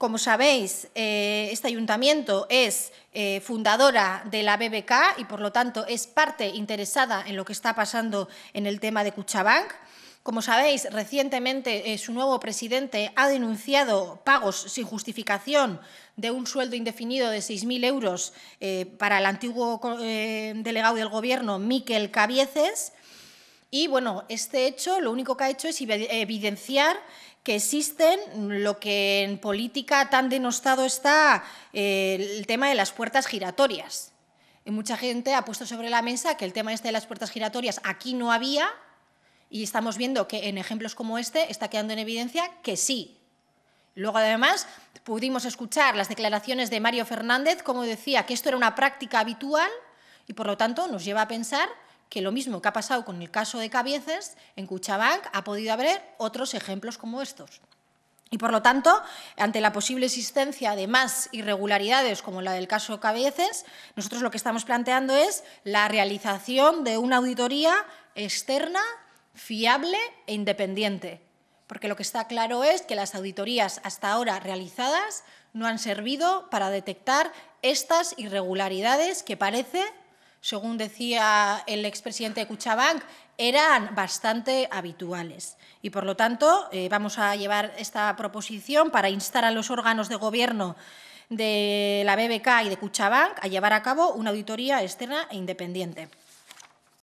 Como sabéis, eh, este ayuntamiento es eh, fundadora de la BBK y, por lo tanto, es parte interesada en lo que está pasando en el tema de Cuchabank. Como sabéis, recientemente eh, su nuevo presidente ha denunciado pagos sin justificación de un sueldo indefinido de 6.000 euros para el antiguo delegado del Gobierno, Miquel Cabieces. Y bueno, este hecho lo único que ha hecho es evidenciar que existen lo que en política tan denostado está eh, el tema de las puertas giratorias. Y mucha gente ha puesto sobre la mesa que el tema este de las puertas giratorias aquí no había y estamos viendo que en ejemplos como este está quedando en evidencia que sí. Luego, además, pudimos escuchar las declaraciones de Mario Fernández, como decía, que esto era una práctica habitual y, por lo tanto, nos lleva a pensar que lo mismo que ha pasado con el caso de Cabieces, en Cuchabank ha podido haber otros ejemplos como estos. Y por lo tanto, ante la posible existencia de más irregularidades como la del caso Cabieces, nosotros lo que estamos planteando es la realización de una auditoría externa, fiable e independiente. Porque lo que está claro es que las auditorías hasta ahora realizadas no han servido para detectar estas irregularidades que parece según decía el expresidente de Cuchabank, eran bastante habituales. Y, por lo tanto, eh, vamos a llevar esta proposición para instar a los órganos de gobierno de la BBK y de Cuchabank a llevar a cabo una auditoría externa e independiente.